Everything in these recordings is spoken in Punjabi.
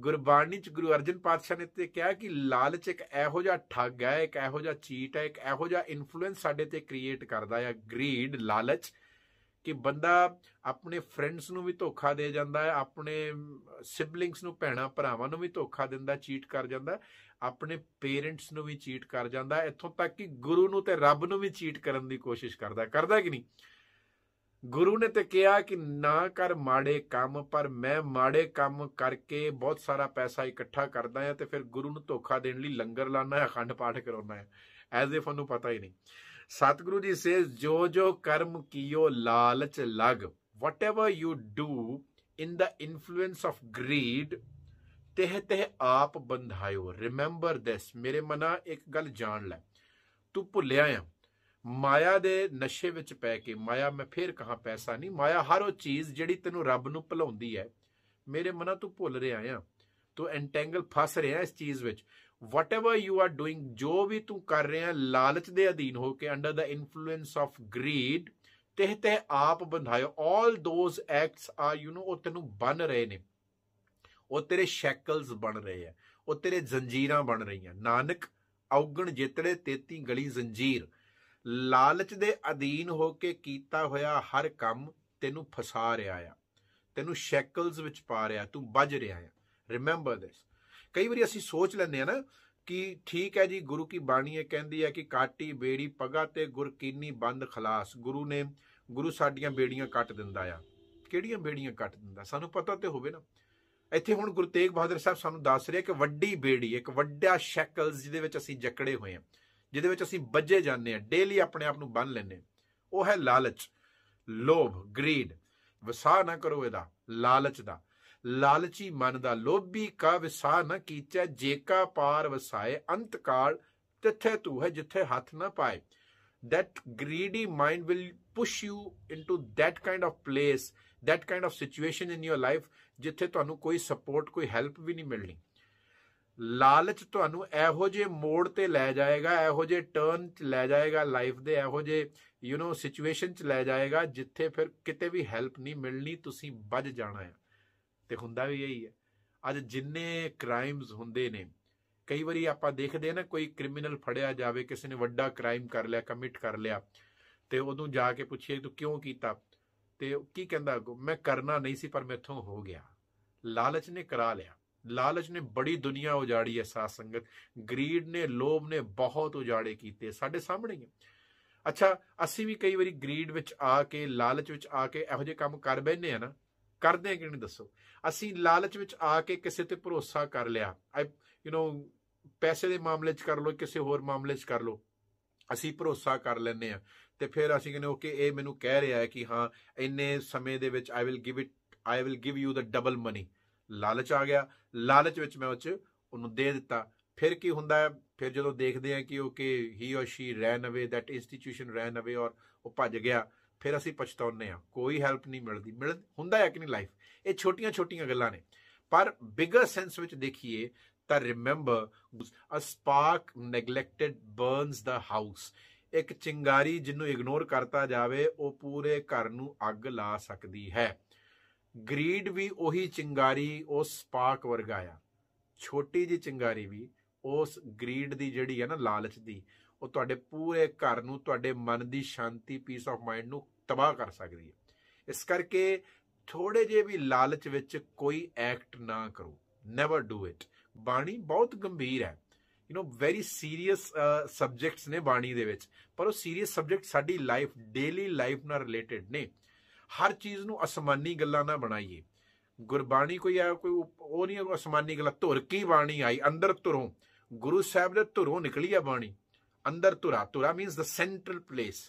ਗੁਰਬਾਣੀ ਚ ਗੁਰੂ ਅਰਜਨ ਪਾਤਸ਼ਾਹ ਨੇ ਤੇ ਕਿਹਾ ਕਿ ਲਾਲਚ ਇੱਕ ਇਹੋ ਜਿਹਾ ਠੱਗ ਹੈ ਇੱਕ ਇਹੋ ਜਿਹਾ ਚੀਟ ਹੈ ਇੱਕ ਇਹੋ ਜਿਹਾ ਇਨਫਲੂਐਂਸ ਸਾਡੇ ਤੇ ਕ੍ਰੀਏਟ ਕਰਦਾ ਹੈ ਗਰੀਡ ਲਾਲਚ ਕਿ ਬੰਦਾ ਆਪਣੇ ਫਰੈਂਡਸ ਨੂੰ ਵੀ ਧੋਖਾ ਦੇ ਜਾਂਦਾ ਹੈ ਆਪਣੇ ਸਿਬਲਿੰਗਸ ਨੂੰ ਭੈਣਾ ਭਰਾਵਾਂ ਨੂੰ ਵੀ ਧੋਖਾ ਦਿੰਦਾ ਚੀਟ ਕਰ ਜਾਂਦਾ ਆਪਣੇ ਪੇਰੈਂਟਸ ਨੂੰ ਵੀ ਚੀਟ ਕਰ ਜਾਂਦਾ ਇੱਥੋਂ ਤੱਕ ਕਿ ਗੁਰੂ ਨੂੰ ਤੇ ਰੱਬ ਨੂੰ ਵੀ ਚੀਟ ਕਰਨ ਦੀ ਕੋਸ਼ਿਸ਼ ਕਰਦਾ ਕਰਦਾ ਕਿ ਨਹੀਂ ਗੁਰੂ ਨੇ ਤੇ ਕਿਹਾ ਕਿ ਨਾ ਕਰ ਮਾੜੇ ਕੰਮ ਪਰ ਮੈਂ ਮਾੜੇ ਕੰਮ ਕਰਕੇ ਬਹੁਤ ਸਾਰਾ ਪੈਸਾ ਇਕੱਠਾ ਕਰਦਾ ਹਾਂ ਤੇ ਫਿਰ ਗੁਰੂ ਨੂੰ ਧੋਖਾ ਦੇਣ ਲਈ ਲੰਗਰ ਲਾਣਾ ਹੈ ਅਖੰਡ ਪਾਠ ਕਰਾਉਣਾ ਹੈ ਐਜ਼ ਇਫ ਉਹਨੂੰ ਪਤਾ ਹੀ ਨਹੀਂ ਸਤਿਗੁਰੂ ਜੀ ਸੇ ਜੋ ਜੋ ਕਰਮ ਕੀਓ ਲਾਲਚ ਲਗ ever you do in the influence of greed ਤਹ ਤਹ ਆਪ ਬੰਧਾਇਓ ਰਿਮੈਂਬਰ ਦਿਸ ਮੇਰੇ ਮਨਾ ਇੱਕ ਗੱਲ ਜਾਣ ਲੈ ਤੂੰ ਭੁੱਲਿਆ ਆ ਮਾਇਆ ਦੇ ਨਸ਼ੇ ਵਿੱਚ ਪੈ ਕੇ ਮਾਇਆ ਮੈਂ ਫੇਰ ਕਹਾ ਪੈਸਾ ਨਹੀਂ ਮਾਇਆ ਹਰ ਉਹ ਚੀਜ਼ ਜਿਹੜੀ ਤੈਨੂੰ ਰੱਬ ਨੂੰ ਭੁਲਾਉਂਦੀ ਹੈ ਮੇਰੇ ਮਨਾਂ ਤੂੰ ਭੁੱਲ ਰਿਹਾ ਆ ਤੂੰ ਐਂਟੈਂਗਲ ਫਸ ਰਿਹਾ ਇਸ ਚੀਜ਼ ਵਿੱਚ whatever you are doing ਜੋ ਵੀ ਤੂੰ ਕਰ ਰਿਹਾ ਲਾਲਚ ਦੇ ਅਧੀਨ ਹੋ ਕੇ under the influence of greed ਤੇ ਤੇ ਆਪ ਬੰਧਾਇਓ 올 those acts are you know ਉਹ ਤੈਨੂੰ ਬਨ ਰਹੇ ਨੇ ਉਹ ਤੇਰੇ ਸ਼ੈਕਲਸ ਬਣ ਰਹੇ ਆ ਉਹ ਤੇਰੇ ਜ਼ੰਜੀਰਾਂ ਬਣ ਰਹੀਆਂ ਨਾਨਕ ਔਗਣ ਜਿਤੜੇ 33 ਗਲੀ ਜ਼ੰਜੀਰ ਲਾਲਚ ਦੇ ਅਧੀਨ ਹੋ ਕੇ ਕੀਤਾ ਹੋਇਆ ਹਰ ਕੰਮ ਤੈਨੂੰ ਫਸਾ ਰਿਹਾ ਆ ਤੈਨੂੰ ਸ਼ੈਕਲਸ ਵਿੱਚ ਪਾ ਰਿਹਾ ਤੂੰ ਵੱਜ ਰਿਹਾ ਆ ਰਿਮੈਂਬਰ ਦਿਸ ਕਈ ਵਾਰੀ ਅਸੀਂ ਸੋਚ ਲੈਂਦੇ ਆ ਨਾ ਕਿ ਠੀਕ ਹੈ ਜੀ ਗੁਰੂ ਕੀ ਬਾਣੀ ਇਹ ਕਹਿੰਦੀ ਹੈ ਕਿ ਕਾਟੀ ਬੇੜੀ ਪਗਾ ਤੇ ਗੁਰ ਕੀਨੀ ਬੰਦ ਖਲਾਸ ਗੁਰੂ ਨੇ ਗੁਰੂ ਸਾਡੀਆਂ ਬੇੜੀਆਂ ਕੱਟ ਦਿੰਦਾ ਆ ਕਿਹੜੀਆਂ ਬੇੜੀਆਂ ਕੱਟ ਦਿੰਦਾ ਸਾਨੂੰ ਪਤਾ ਤੇ ਹੋਵੇ ਨਾ ਇੱਥੇ ਹੁਣ ਗੁਰੂ ਤੇਗ ਬਹਾਦਰ ਸਾਹਿਬ ਸਾਨੂੰ ਦੱਸ ਰਿਹਾ ਕਿ ਵੱਡੀ ਬੇੜੀ ਇੱਕ ਵੱਡਾ ਸ਼ੈਕਲਸ ਜਿਹਦੇ ਵਿੱਚ ਅਸੀਂ ਜਕੜੇ ਹੋਏ ਆ ਜਿਹਦੇ ਵਿੱਚ ਅਸੀਂ ਵੱਜੇ ਜਾਂਦੇ ਆ ਡੇਲੀ ਆਪਣੇ ਆਪ ਨੂੰ ਬੰਨ ਲੈਨੇ ਉਹ ਹੈ ਲਾਲਚ ਲੋਭ ਗਰੀਡ ਵਿਸਾਹ ਨਾ ਕਰੋ ਇਹਦਾ ਲਾਲਚ ਦਾ ਲਾਲਚੀ ਮਨ ਦਾ ਲੋਭੀ ਕਾ ਵਿਸਾਹ ਨਾ ਕੀਚੈ ਕਾ ਪਾਰ ਵਸਾਏ ਅੰਤਕਾਲ ਤਿੱਥੇ ਤੂੰ ਹੈ ਜਿੱਥੇ ਹੱਥ ਨਾ ਪਾਏ that greedy mind will push you into that kind of place that kind of situation in your life ਜਿੱਥੇ ਤੁਹਾਨੂੰ ਕੋਈ ਸਪੋਰਟ ਕੋਈ ਹੈਲਪ ਵੀ ਨਹੀਂ ਮਿਲਣੀ ਲਾਲਚ ਤੁਹਾਨੂੰ ਇਹੋ ਜੇ ਮੋੜ ਤੇ ਲੈ ਜਾਏਗਾ ਇਹੋ ਜੇ ਟਰਨ ਚ ਲੈ ਜਾਏਗਾ ਲਾਈਫ ਦੇ ਇਹੋ ਜੇ ਯੂ نو ਸਿਚੁਏਸ਼ਨ ਚ ਲੈ ਜਾਏਗਾ ਜਿੱਥੇ ਫਿਰ ਕਿਤੇ ਵੀ ਹੈਲਪ ਨਹੀਂ ਮਿਲਣੀ ਤੁਸੀਂ ਵੱਜ ਜਾਣਾ ਹੈ ਤੇ ਹੁੰਦਾ ਵੀ ਇਹੀ ਹੈ ਅੱਜ ਜਿੰਨੇ ਕ੍ਰਾਈਮਸ ਹੁੰਦੇ ਨੇ ਕਈ ਵਾਰੀ ਆਪਾਂ ਦੇਖਦੇ ਨਾ ਕੋਈ ਕ੍ਰਿਮੀਨਲ ਫੜਿਆ ਜਾਵੇ ਕਿਸੇ ਨੇ ਵੱਡਾ ਕ੍ਰਾਈਮ ਕਰ ਲਿਆ ਕਮਿਟ ਕਰ ਲਿਆ ਤੇ ਉਦੋਂ ਜਾ ਕੇ ਪੁੱਛੀਏ ਤੂੰ ਕਿਉਂ ਕੀਤਾ ਤੇ ਕੀ ਕਹਿੰਦਾ ਮੈਂ ਕਰਨਾ ਨਹੀਂ ਸੀ ਪਰ ਮੈਥੋਂ ਹੋ ਗਿਆ ਲਾਲਚ ਨੇ ਕਰਾ ਲਿਆ ਲਾਲਚ ਨੇ ਬੜੀ ਦੁਨੀਆ ਉਜਾੜੀ ਹੈ ਸਾਧ ਸੰਗਤ ਗਰੀਡ ਨੇ ਲੋਭ ਨੇ ਬਹੁਤ ਉਜਾੜੇ ਕੀਤੇ ਸਾਡੇ ਸਾਹਮਣੇ ਹੀ ਅੱਛਾ ਅਸੀਂ ਵੀ ਕਈ ਵਾਰੀ ਗਰੀਡ ਵਿੱਚ ਆ ਕੇ ਲਾਲਚ ਵਿੱਚ ਆ ਕੇ ਇਹੋ ਜਿਹੇ ਕੰਮ ਕਰ ਬੈਨੇ ਆ ਨਾ ਕਰਦੇ ਆ ਕਿ ਨਹੀਂ ਦੱਸੋ ਅਸੀਂ ਲਾਲਚ ਵਿੱਚ ਆ ਕੇ ਕਿਸੇ ਤੇ ਭਰੋਸਾ ਕਰ ਲਿਆ ਯੂ نو ਪੈਸੇ ਦੇ ਮਾਮਲੇ 'ਚ ਕਰ ਲੋ ਕਿਸੇ ਹੋਰ ਮਾਮਲੇ 'ਚ ਕਰ ਲੋ ਅਸੀਂ ਭਰੋਸਾ ਕਰ ਲੈਨੇ ਆ ਤੇ ਫਿਰ ਅਸੀਂ ਕਹਿੰਦੇ ਓਕੇ ਇਹ ਮੈਨੂੰ ਕਹਿ ਰਿਹਾ ਹੈ ਕਿ ਹਾਂ ਇੰਨੇ ਸਮੇਂ ਦੇ ਵਿੱਚ I will give it I will give you the double money ਲਾਲਚ ਆ ਗਿਆ ਲਾਲਚ ਵਿੱਚ ਮੈਂ ਉਹ ਚ ਉਹਨੂੰ ਦੇ ਦਿੱਤਾ ਫਿਰ ਕੀ ਹੁੰਦਾ ਹੈ ਫਿਰ ਜਦੋਂ ਦੇਖਦੇ ਆ ਕਿ ਉਹ ਕਿ ਹੀ অর ਸ਼ੀ ਰੈਨ ਅਵੇ ਦੈਟ ਇੰਸਟੀਟਿਊਸ਼ਨ ਰੈਨ ਅਵੇ ਔਰ ਉਹ ਭੱਜ ਗਿਆ ਫਿਰ ਅਸੀਂ ਪਛਤਾਉਂਦੇ ਆ ਕੋਈ ਹੈਲਪ ਨਹੀਂ ਮਿਲਦੀ ਮਿਲ ਹੁੰਦਾ ਹੈ ਕਿ ਨਹੀਂ ਲਾਈਫ ਇਹ ਛੋਟੀਆਂ ਛੋਟੀਆਂ ਗੱਲਾਂ ਨੇ ਪਰ ਬਿਗਰ ਸੈਂਸ ਵਿੱਚ ਦੇਖੀਏ ਤਾਂ remember a spark neglected burns the house ਇੱਕ ਚਿੰਗਾਰੀ ਜਿਹਨੂੰ ਇਗਨੋਰ ਕਰਤਾ ਜਾਵੇ ਉਹ ਪੂਰੇ ਘਰ ਨੂੰ ਅੱਗ ਲਾ ਸਕਦੀ ਹੈ ਗਰੀਡ ਵੀ ਉਹੀ ਚਿੰਗਾਰੀ ਉਸ ਸਪਾਰਕ ਵਰਗਾ ਆ ਛੋਟੀ ਜੀ ਚਿੰਗਾਰੀ ਵੀ ਉਸ ਗਰੀਡ ਦੀ ਜਿਹੜੀ ਹੈ ਨਾ ਲਾਲਚ ਦੀ ਉਹ ਤੁਹਾਡੇ ਪੂਰੇ ਘਰ ਨੂੰ ਤੁਹਾਡੇ ਮਨ ਦੀ ਸ਼ਾਂਤੀ ਪੀਸ ਆਫ ਮਾਈਂਡ ਨੂੰ ਤਬਾਹ ਕਰ ਸਕਦੀ ਹੈ ਇਸ ਕਰਕੇ ਥੋੜੇ ਜੇ ਵੀ ਲਾਲਚ ਵਿੱਚ ਕੋਈ ਐਕਟ ਨਾ ਕਰੋ ਨੈਵਰ ਡੂ ਇਟ ਬਾਣੀ ਬਹੁਤ ਗੰਭੀਰ ਹੈ you know very serious subjects ਨੇ ਬਾਣੀ ਦੇ ਵਿੱਚ ਪਰ ਉਹ ਸੀਰੀਅਸ ਸਬਜੈਕਟ ਸਾਡੀ ਲਾਈਫ ਡੇਲੀ ਲਾਈਫ ਨਾਲ ਰਿਲੇਟਡ ਨੇ ਹਰ ਚੀਜ਼ ਨੂੰ ਅਸਮਾਨੀ ਗੱਲਾਂ ਨਾ ਬਣਾਈਏ ਗੁਰਬਾਣੀ ਕੋਈ ਆ ਕੋਈ ਉਹ ਨਹੀਂ ਉਹ ਅਸਮਾਨੀ ਗੱਲ ਧੁਰ ਕੀ ਬਾਣੀ ਆਈ ਅੰਦਰ ਧੁਰੋਂ ਗੁਰੂ ਸਾਹਿਬ ਦੇ ਧੁਰੋਂ ਨਿਕਲੀ ਆ ਬਾਣੀ ਅੰਦਰ ਧੁਰਾ ਧੁਰਾ ਮੀਨਸ ਦ ਸੈਂਟਰਲ ਪਲੇਸ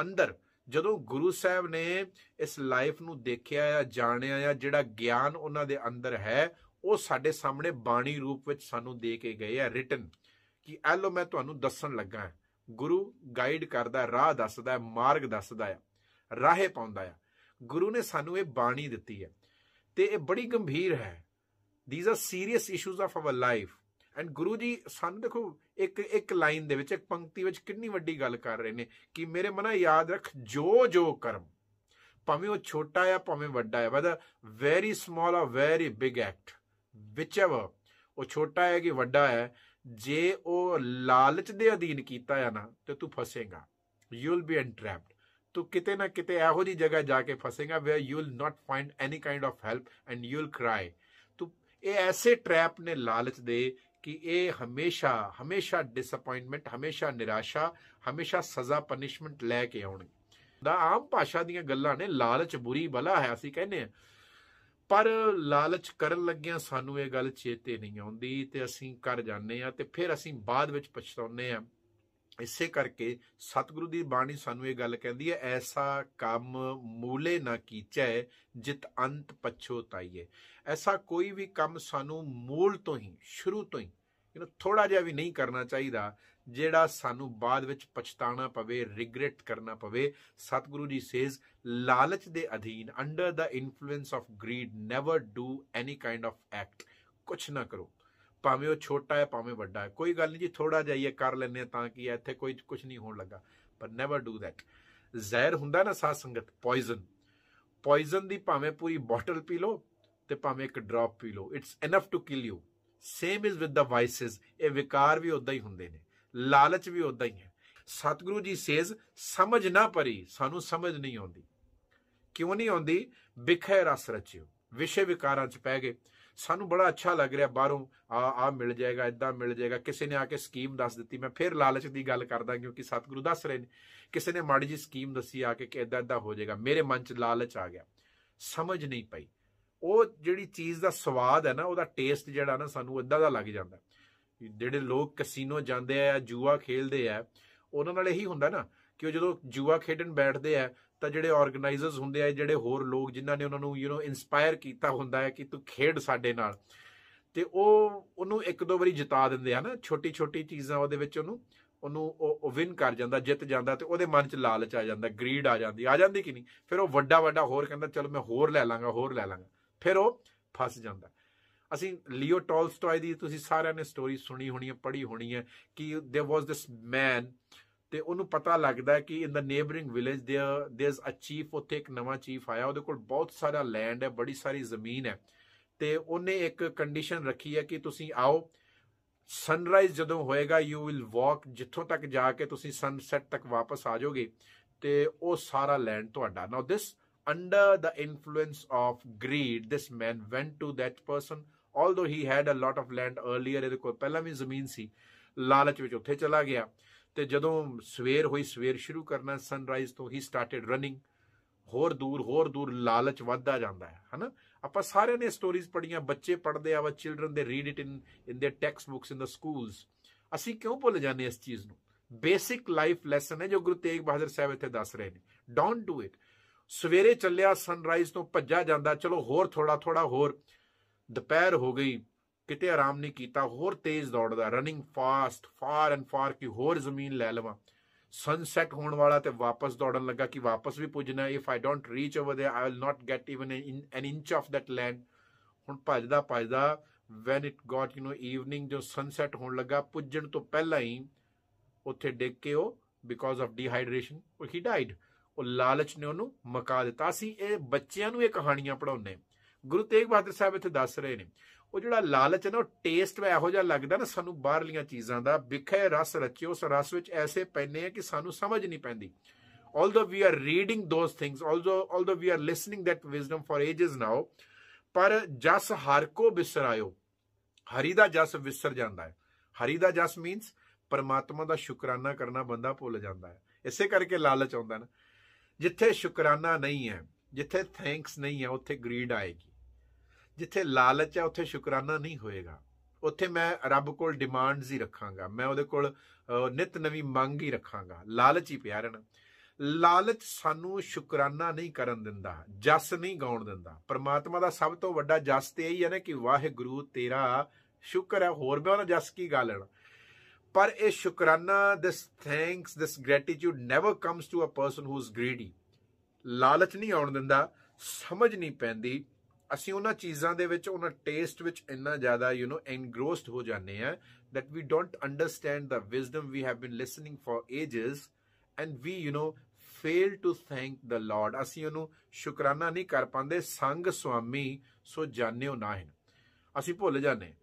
ਅੰਦਰ ਜਦੋਂ ਗੁਰੂ ਸਾਹਿਬ ਨੇ ਇਸ ਲਾਈਫ ਨੂੰ ਦੇਖਿਆ ਆ ਜਾਣਿਆ ਆ ਜਿਹੜਾ ਗਿਆਨ ਉਹਨਾਂ ਦੇ ਅੰਦਰ ਹੈ ਉਹ ਸਾਡੇ ਸਾਹਮਣੇ ਬਾਣੀ ਰੂਪ ਵਿੱਚ ਸਾਨੂੰ ਦੇ ਕੇ ਗਏ ਆ ਰਿਟਨ ਕਿ ਐ ਲੋ ਮੈਂ ਤੁਹਾਨੂੰ ਦੱਸਣ ਲੱਗਾ ਗੁਰੂ ਗਾਈਡ ਕਰਦਾ ਰਾਹ ਦੱਸਦਾ ਮਾਰਗ ਦੱਸਦਾ ਆ ਰਾਹੇ ਪਾਉਂਦਾ ਆ ਗੁਰੂ ਨੇ ਸਾਨੂੰ ਇਹ ਬਾਣੀ ਦਿੱਤੀ ਹੈ ਤੇ ਇਹ ਬੜੀ ਗੰਭੀਰ ਹੈ these are serious issues of our life and Guru ji ਸਾਨੂੰ ਦੇਖੋ ਇੱਕ ਇੱਕ ਲਾਈਨ ਦੇ ਵਿੱਚ ਇੱਕ ਪੰਕਤੀ ਵਿੱਚ ਕਿੰਨੀ ਵੱਡੀ ਗੱਲ ਕਰ ਰਹੇ ਨੇ ਕਿ ਮੇਰੇ ਮਨਾ ਯਾਦ ਰੱਖ ਜੋ ਜੋ ਕਰਮ ਭਾਵੇਂ ਉਹ ਛੋਟਾ ਆ ਭਾਵੇਂ ਵੱਡਾ ਆ ਬਦਰ ਵੈਰੀ ਸਮਾਲ ਆ ਵੈਰੀ ਬਿਗ ਐਕਟ ਵਿਚਐਵਰ ਉਹ ਛੋਟਾ ਹੈ ਕਿ ਵੱਡਾ ਹੈ ਜੇ ਉਹ ਲਾਲਚ ਦੇ ਅਧੀਨ ਕੀਤਾ ਆ ਨਾ ਤੇ ਤੂੰ ਫਸੇਗਾ ਯੂ ਵਿਲ ਬੀ ਐਂਟ੍ਰੈਪਡ ਤੂੰ ਕਿਤੇ ਨਾ ਕਿਤੇ ਇਹੋ ਜੀ ਜਗ੍ਹਾ ਜਾ ਕੇ ਫਸੇਗਾ where you will not find any kind of help and you will cry ਤੂੰ ਇਹ ਐਸੇ ਟ੍ਰੈਪ ਨੇ ਲਾਲਚ ਦੇ ਕਿ ਇਹ ਹਮੇਸ਼ਾ ਹਮੇਸ਼ਾ ਡਿਸਅਪਾਇੰਟਮੈਂਟ ਹਮੇਸ਼ਾ ਨਿਰਾਸ਼ਾ ਹਮੇਸ਼ਾ ਸਜ਼ਾ ਪਨਿਸ਼ਮੈਂਟ ਲੈ ਕੇ ਆਉਣਗੇ ਦਾ ਆਮ ਭਾਸ਼ਾ ਦੀਆਂ ਗੱਲਾਂ ਨੇ ਲਾਲਚ ਬੁਰੀ ਬਲਾ ਹੈ ਅਸੀਂ ਕਹਿੰਦੇ ਆ ਪਰ ਲਾਲਚ ਕਰਨ ਲੱਗਿਆਂ ਸਾਨੂੰ ਇਹ ਗੱਲ ਚੇਤੇ ਨਹੀਂ ਆਉਂਦੀ ਤੇ ਅਸੀਂ ਕਰ ਜਾਂਦੇ ਆ ਤੇ ਫਿਰ ਅਸੀਂ ਬਾਅਦ ਵਿੱਚ ਪਛਤਾਉਂਦੇ ਆ ਇਸੇ ਕਰਕੇ ਸਤਿਗੁਰੂ ਦੀ ਬਾਣੀ ਸਾਨੂੰ ਇਹ ਗੱਲ ਕਹਿੰਦੀ ਹੈ ਐਸਾ ਕੰਮ ਮੂਲੇ ਨਾ ਕੀਚੈ ਜਿਤ ਅੰਤ ਪਛੋਤਾਈਏ ਐਸਾ ਕੋਈ ਵੀ ਕੰਮ ਸਾਨੂੰ ਮੂਲ ਤੋਂ ਹੀ ਸ਼ੁਰੂ ਤੋਂ ਹੀ ਇਹਨੂੰ ਥੋੜਾ ਜਿਹਾ ਵੀ ਨਹੀਂ ਕਰਨਾ ਚਾਹੀਦਾ ਜਿਹੜਾ ਸਾਨੂੰ ਬਾਅਦ ਵਿੱਚ ਪਛਤਾਣਾ ਪਵੇ ਰਿਗਰੈਟ ਕਰਨਾ ਪਵੇ ਸਤਿਗੁਰੂ ਜੀ ਸੇਜ਼ ਲਾਲਚ ਦੇ ਅਧੀਨ under the influence of greed never do any kind of act ਕੁਛ ਨਾ ਕਰੋ ਭਾਵੇਂ ਉਹ ਛੋਟਾ ਹੈ ਭਾਵੇਂ ਵੱਡਾ ਹੈ ਕੋਈ ਗੱਲ ਨਹੀਂ ਜੀ ਥੋੜਾ ਜਿਹਾ ਹੈ ਕਰ ਲੈਨੇ ਤਾਂ ਕਿ ਇੱਥੇ ਕੋਈ ਕੁਝ ਨਹੀਂ ਹੋਣ ਲੱਗਾ ਪਰ ਨੈਵਰ ਡੂ ਥੈਟ ਜ਼ਹਿਰ ਹੁੰਦਾ ਨਾ ਸਾਧ ਸੰਗਤ ਪੋਇਜ਼ਨ ਪੋਇਜ਼ਨ ਦੀ ਭਾਵੇਂ ਪੂਰੀ ਬੋਟਲ ਪੀ ਲਓ ਤੇ ਭਾਵੇਂ ਇੱਕ ਡ੍ਰੌਪ ਪੀ ਲਓ it's enough to kill you same is with the vices ਇਹ ਵਿਕਾਰ ਵੀ ਉਦਾਂ ਹੀ ਹੁੰਦੇ ਨੇ ਲਾਲਚ ਵੀ ਉਦਾਂ ਹੀ ਹੈ ਸਤਿਗੁਰੂ ਜੀ ਸੇਜ਼ ਸਮਝ ਨਾ ਪਰੀ ਸਾਨੂੰ ਸਮਝ ਨਹੀਂ ਆਉਂਦੀ ਕਿਉਂ ਨਹੀਂ ਆਉਂਦੀ ਵਿਖੇ ਰਸ ਰਚਿਓ ਵਿਸ਼ੇ ਵਿਕਾਰਾਂ ਚ ਪੈ ਗਏ ਸਾਨੂੰ ਬੜਾ ਅੱਛਾ ਲੱਗ ਰਿਹਾ ਬਾਹਰੋਂ ਆ ਆ ਮਿਲ ਜਾਏਗਾ ਇਦਾਂ ਮਿਲ ਜਾਏਗਾ ਕਿਸੇ ਨੇ ਆ ਕੇ ਸਕੀਮ ਦੱਸ ਦਿੱਤੀ ਮੈਂ ਫਿਰ ਲਾਲਚ ਦੀ ਗੱਲ ਕਰਦਾ ਕਿਉਂਕਿ ਸਤਿਗੁਰੂ ਦੱਸ ਰਹੇ ਨੇ ਕਿਸੇ ਨੇ ਮਾੜੀ ਜੀ ਸਕੀਮ ਦੱਸੀ ਆ ਕੇ ਕਿ ਇਦਾਂ ਇਦਾਂ ਹੋ ਜਾਏਗਾ ਮੇਰੇ ਮਨ 'ਚ ਲਾਲਚ ਆ ਗਿਆ ਸਮਝ ਨਹੀਂ ਪਈ ਉਹ ਜਿਹੜੀ ਚੀਜ਼ ਦਾ ਸਵਾਦ ਹੈ ਨਾ ਉਹਦਾ ਟੇਸਟ ਜਿਹੜਾ ਨਾ ਸਾਨੂੰ ਇਦਾਂ ਦਾ ਲੱਗ ਜਾਂਦਾ ਜਿਹੜੇ ਲੋਕ ਕੈਸੀਨੋ ਜਾਂਦੇ ਆ ਜੂਆ ਖੇਲਦੇ ਆ ਉਹਨਾਂ ਨਾਲ ਇਹੀ ਹੁੰਦਾ ਨਾ ਕਿ ਉਹ ਜਦੋਂ ਜੂਆ ਖੇਡਣ ਬੈਠਦੇ ਆ ਤਾਂ ਜਿਹੜੇ ਆਰਗੇਨਾਈਜ਼ਰਸ ਹੁੰਦੇ ਆ ਜਿਹੜੇ ਹੋਰ ਲੋਕ ਜਿਨ੍ਹਾਂ ਨੇ ਉਹਨਾਂ ਨੂੰ ਯੂ نو ਇਨਸਪਾਇਰ ਕੀਤਾ ਹੁੰਦਾ ਹੈ ਕਿ ਤੂੰ ਖੇਡ ਸਾਡੇ ਨਾਲ ਤੇ ਉਹ ਉਹਨੂੰ ਇੱਕ ਦੋ ਵਾਰੀ ਜਿਤਾ ਦਿੰਦੇ ਆ ਨਾ ਛੋਟੀ ਛੋਟੀ ਚੀਜ਼ਾਂ ਉਹਦੇ ਵਿੱਚ ਉਹਨੂੰ ਉਹਨੂੰ ਉਹ ਵਿਨ ਕਰ ਜਾਂਦਾ ਜਿੱਤ ਜਾਂਦਾ ਤੇ ਉਹਦੇ ਮਨ 'ਚ ਲਾਲਚ ਆ ਜਾਂਦਾ ਗਰੀਡ ਆ ਜਾਂਦੀ ਆ ਜਾਂਦੀ ਕਿ ਨਹੀਂ ਫਿਰ ਉਹ ਵੱਡਾ ਵੱਡਾ ਹੋਰ ਕਹਿੰਦਾ ਚਲ ਮੈਂ ਹੋਰ ਲੈ ਲਾਂਗਾ ਹੋਰ ਲੈ ਲਾਂਗਾ ਫਿਰ ਉਹ ਫਸ ਜਾਂਦਾ ਅਸੀਂ ਲਿਓ ਟੋਲਸਟੋਏ ਦੀ ਤੁਸੀਂ ਸਾਰਿਆਂ ਨੇ ਸਟੋਰੀ ਸੁਣੀ ਹੋਣੀ ਹੈ ਪੜ੍ਹੀ ਹੋਣੀ ਹੈ ਕਿ देयर ਵਾਸ ਦਿਸ ਮੈਨ ਤੇ ਉਹਨੂੰ ਪਤਾ ਲੱਗਦਾ ਕਿ in the neighbouring village there there is a chief ਉੱਥੇ ਇੱਕ ਨਵਾਂ ਚੀਫ ਆਇਆ ਉਹਦੇ ਕੋਲ ਬਹੁਤ ਸਾਰਾ ਲੈਂਡ ਹੈ ਬੜੀ ਸਾਰੀ ਜ਼ਮੀਨ ਹੈ ਤੇ ਉਹਨੇ ਇੱਕ ਕੰਡੀਸ਼ਨ ਰੱਖੀ ਹੈ ਕਿ ਤੁਸੀਂ ਆਓ ਸਨਰਾਈਜ਼ ਜਦੋਂ ਹੋਏਗਾ ਯੂ ਵਿਲ ਵਾਕ ਜਿੱਥੋਂ ਤੱਕ ਜਾ ਕੇ ਤੁਸੀਂ ਸਨਸੈਟ ਤੱਕ ਵਾਪਸ ਆ ਜਾਓਗੇ ਤੇ ਉਹ ਸਾਰਾ ਲੈਂਡ ਤੁਹਾਡਾ now this under the influence of greed this man went to that person although he had a lot of land earlier ਇਹਦੇ ਕੋਲ ਪਹਿਲਾਂ ਵੀ ਜ਼ਮੀਨ ਸੀ ਲਾਲਚ ਵਿੱਚ ਉੱਥੇ ਚਲਾ ਗਿਆ ਤੇ ਜਦੋਂ ਸਵੇਰ ਹੋਈ ਸਵੇਰ ਸ਼ੁਰੂ ਕਰਨਾ ਸਨਰਾਈਜ਼ ਤੋਂ ਹੀ ਸਟਾਰਟਡ ਰਨਿੰਗ ਹੋਰ ਦੂਰ ਹੋਰ ਦੂਰ ਲਾਲਚ ਵੱਧਦਾ ਜਾਂਦਾ ਹੈ ਹਨਾ ਆਪਾਂ ਸਾਰਿਆਂ ਨੇ ਸਟੋਰੀਜ਼ ਪੜੀਆਂ ਬੱਚੇ ਪੜਦੇ ਆ ਵਾ ਚਿਲड्रन ਦੇ read it in in the text books in the schools ਅਸੀਂ ਕਿਉਂ ਭੁੱਲ ਜਾਂਦੇ ਇਸ ਚੀਜ਼ ਨੂੰ ਬੇਸਿਕ ਲਾਈਫ ਲੈਸਨ ਹੈ ਜੋ ਗੁਰੂ ਤੇਗ ਬਹਾਦਰ ਸਾਹਿਬ ਇੱਥੇ ਦੱਸ ਰਹੇ ਨੇ ਡੋਨਟ ਡੂ ਇਟ ਸਵੇਰੇ ਚੱਲਿਆ ਸਨਰਾਈਜ਼ ਤੋਂ ਭੱਜਾ ਜਾਂਦਾ ਚਲੋ ਹੋਰ ਥੋੜਾ ਥੋੜਾ ਹੋਰ ਦੁਪਹਿਰ ਹੋ ਗਈ ਕਿਤੇ ਆਰਾਮ ਨਹੀਂ ਕੀਤਾ ਹੋਰ ਤੇਜ਼ ਦੌੜਦਾ running fast far and far ਕਿ ਹੋਰ ਜ਼ਮੀਨ ਲੈ ਲਵਾਂ ਸਨਸੈਟ ਹੋਣ ਵਾਲਾ ਤੇ ਵਾਪਸ ਦੌੜਨ ਲੱਗਾ ਕਿ ਵਾਪਸ ਵੀ ਪੁੱਜਣਾ if I don't reach over there I will not get even an inch of that land ਹੁਣ ਭੱਜਦਾ ਭੱਜਦਾ when it got you know evening ਜੋ ਸਨਸੈਟ ਹੋਣ ਲੱਗਾ ਪੁੱਜਣ ਤੋਂ ਪਹਿਲਾਂ ਹੀ ਉੱਥੇ ਡਿੱਗ ਕੇ ਉਹ ਬਿਕੋਜ਼ ਆਫ ਡੀਹਾਈਡਰੇਸ਼ਨ ਉਹ ਹੀ ਡਾਈਡ ਉਹ ਲਾਲਚ ਨੇ ਉਹਨੂੰ ਮਕਾ ਦਿੱਤਾ ਸੀ ਇਹ ਬੱਚਿਆਂ ਨੂੰ ਇਹ ਕਹਾਣੀਆਂ ਪੜਾਉਂਦੇ ਗੁਰੂ ਤੇਗ ਬਹਾਦਰ ਸਾਹਿਬ ਇੱਥੇ ਦੱਸ ਰਹੇ ਨੇ ਉਹ ਜਿਹੜਾ ਲਾਲਚ ਹੈ ਨਾ ਉਹ ਟੇਸਟ ਵਾ ਇਹੋ ਜਿਹਾ ਲੱਗਦਾ ਨਾ ਸਾਨੂੰ ਬਾਹਰਲੀਆਂ ਚੀਜ਼ਾਂ ਦਾ ਵਿਖੇ ਰਸ ਰਚਿਓ ਉਸ ਰਸ ਵਿੱਚ ਐਸੇ ਪੈਨੇ ਆ ਕਿ ਸਾਨੂੰ ਸਮਝ ਨਹੀਂ ਪੈਂਦੀ although we are reading those things although although we are listening that wisdom for ages now ਪਰ ਜਸ ਹਰ ਕੋ ਬਿਸਰਾਇਓ ਹਰੀ ਦਾ ਜਸ ਵਿਸਰ ਜਾਂਦਾ ਹੈ ਹਰੀ ਦਾ ਜਸ ਮੀਨਸ ਪਰਮਾਤਮਾ ਦਾ ਸ਼ੁਕਰਾਨਾ ਕਰਨਾ ਬੰਦਾ ਭੁੱਲ ਜਾਂਦਾ ਹੈ ਇਸੇ ਕਰਕੇ ਲਾਲਚ ਆਉਂਦਾ ਨਾ ਜਿੱਥੇ ਸ਼ੁਕਰਾਨਾ ਨਹੀਂ ਹੈ ਜਿੱਥੇ ਥੈਂਕਸ ਨਹੀਂ ਹੈ ਉੱਥੇ ਗਰੀਡ ਆਏਗੀ ਜਿੱਥੇ ਲਾਲਚ ਹੈ ਉੱਥੇ ਸ਼ੁਕਰਾਨਾ ਨਹੀਂ ਹੋਏਗਾ ਉੱਥੇ ਮੈਂ ਰੱਬ ਕੋਲ ਡਿਮਾਂਡਸ ਹੀ ਰੱਖਾਂਗਾ ਮੈਂ ਉਹਦੇ ਕੋਲ ਨਿਤ ਨਵੀਂ ਮੰਗ ਹੀ ਰੱਖਾਂਗਾ ਲਾਲਚ ਹੀ ਪਿਆ ਰਹਿਣਾ ਲਾਲਚ ਸਾਨੂੰ ਸ਼ੁਕਰਾਨਾ ਨਹੀਂ ਕਰਨ ਦਿੰਦਾ ਜਸ ਨਹੀਂ ਗਾਉਣ ਦਿੰਦਾ ਪ੍ਰਮਾਤਮਾ ਦਾ ਸਭ ਤੋਂ ਵੱਡਾ ਜਸ ਤੇ ਇਹ ਹੀ ਹੈ ਨਾ ਕਿ ਵਾਹਿਗੁਰੂ ਤੇਰਾ ਸ਼ੁਕਰ ਹੈ ਹੋਰ ਵੀ ਜਸ ਕੀ ਗਾ ਲੈਣਾ ਪਰ ਇਹ ਸ਼ੁਕਰਾਨਾ this thanks this gratitude never comes to a person who is greedy ਲਾਲਚ ਨਹੀਂ ਆਉਣ ਦਿੰਦਾ ਸਮਝ ਨਹੀਂ ਪੈਂਦੀ ਅਸੀਂ ਉਹਨਾਂ ਚੀਜ਼ਾਂ ਦੇ ਵਿੱਚ ਉਹਨਾਂ ਟੇਸਟ ਵਿੱਚ ਇੰਨਾ ਜ਼ਿਆਦਾ ਯੂ نو ਐਂਗਰੋਸਡ ਹੋ ਜਾਂਦੇ ਆ that we don't understand the wisdom we have been listening for ages and we you know fail to thank the lord ਅਸੀਂ ਉਹਨੂੰ ਸ਼ੁਕਰਾਨਾ ਨਹੀਂ ਕਰ ਪਾਉਂਦੇ ਸੰਗ ਸੁਆਮੀ ਸੋ ਜਾਣਿਓ ਨਾ ਹਨ ਅਸੀਂ ਭੁੱਲ ਜਾਂਦੇ